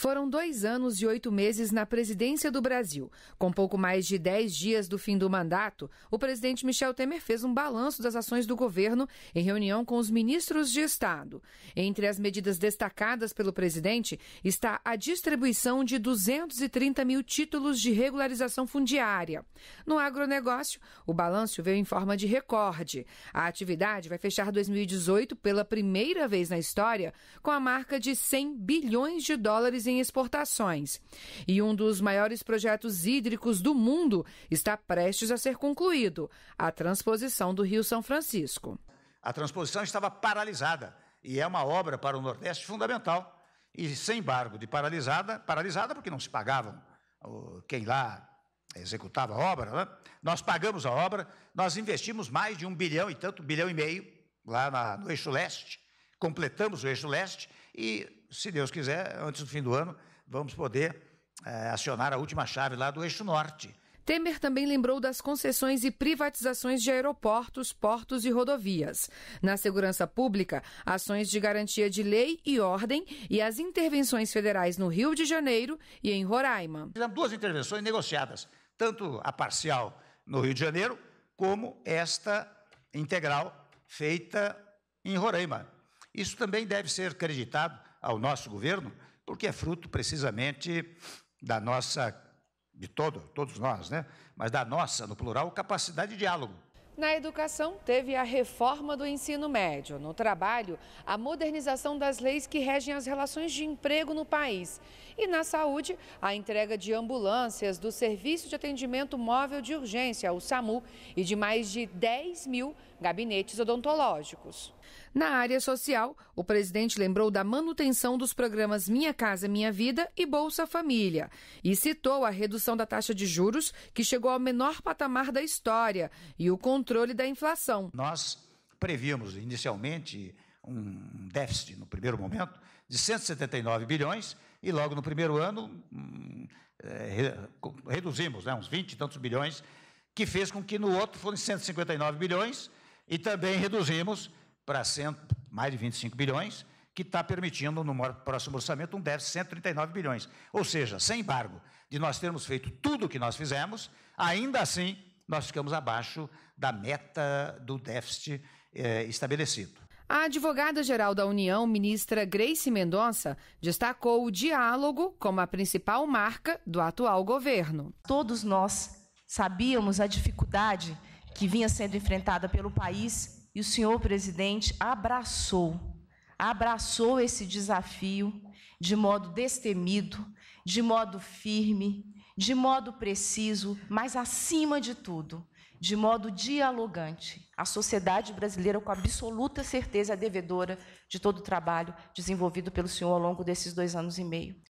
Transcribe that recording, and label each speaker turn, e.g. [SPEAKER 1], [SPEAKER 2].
[SPEAKER 1] Foram dois anos e oito meses na presidência do Brasil. Com pouco mais de dez dias do fim do mandato, o presidente Michel Temer fez um balanço das ações do governo em reunião com os ministros de Estado. Entre as medidas destacadas pelo presidente está a distribuição de 230 mil títulos de regularização fundiária. No agronegócio, o balanço veio em forma de recorde. A atividade vai fechar 2018 pela primeira vez na história com a marca de 100 bilhões de dólares em em exportações. E um dos maiores projetos hídricos do mundo está prestes a ser concluído a transposição do Rio São Francisco.
[SPEAKER 2] A transposição estava paralisada e é uma obra para o Nordeste fundamental. E sem embargo, de paralisada, paralisada porque não se pagavam quem lá executava a obra, né? nós pagamos a obra, nós investimos mais de um bilhão e tanto, um bilhão e meio lá na, no eixo leste, completamos o eixo leste e se Deus quiser, antes do fim do ano, vamos poder é, acionar a última chave lá do eixo norte.
[SPEAKER 1] Temer também lembrou das concessões e privatizações de aeroportos, portos e rodovias. Na segurança pública, ações de garantia de lei e ordem e as intervenções federais no Rio de Janeiro e em Roraima.
[SPEAKER 2] Fizemos duas intervenções negociadas, tanto a parcial no Rio de Janeiro, como esta integral feita em Roraima. Isso também deve ser creditado ao nosso governo, porque é fruto precisamente da nossa, de todo, todos nós, né? mas da nossa, no plural, capacidade de diálogo.
[SPEAKER 1] Na educação, teve a reforma do ensino médio. No trabalho, a modernização das leis que regem as relações de emprego no país. E na saúde, a entrega de ambulâncias do Serviço de Atendimento Móvel de Urgência, o SAMU, e de mais de 10 mil gabinetes odontológicos. Na área social, o presidente lembrou da manutenção dos programas Minha Casa Minha Vida e Bolsa Família e citou a redução da taxa de juros, que chegou ao menor patamar da história, e o controle da inflação. Nós
[SPEAKER 2] prevíamos inicialmente um déficit no primeiro momento de 179 bilhões e logo no primeiro ano hum, é, reduzimos né, uns 20 e tantos bilhões, que fez com que no outro fossem 159 bilhões e também reduzimos para cento, mais de 25 bilhões, que está permitindo, no próximo orçamento, um déficit de 139 bilhões. Ou seja, sem embargo, de nós termos feito tudo o que nós fizemos, ainda assim nós ficamos abaixo da meta do déficit eh, estabelecido.
[SPEAKER 1] A advogada-geral da União, ministra Grace Mendonça, destacou o diálogo como a principal marca do atual governo. Todos nós
[SPEAKER 3] sabíamos a dificuldade que vinha sendo enfrentada pelo país e o senhor presidente abraçou, abraçou esse desafio de modo destemido, de modo firme, de modo preciso, mas acima de tudo, de modo dialogante. A sociedade brasileira, com absoluta certeza, é devedora de todo o trabalho desenvolvido pelo senhor ao longo desses dois anos e meio.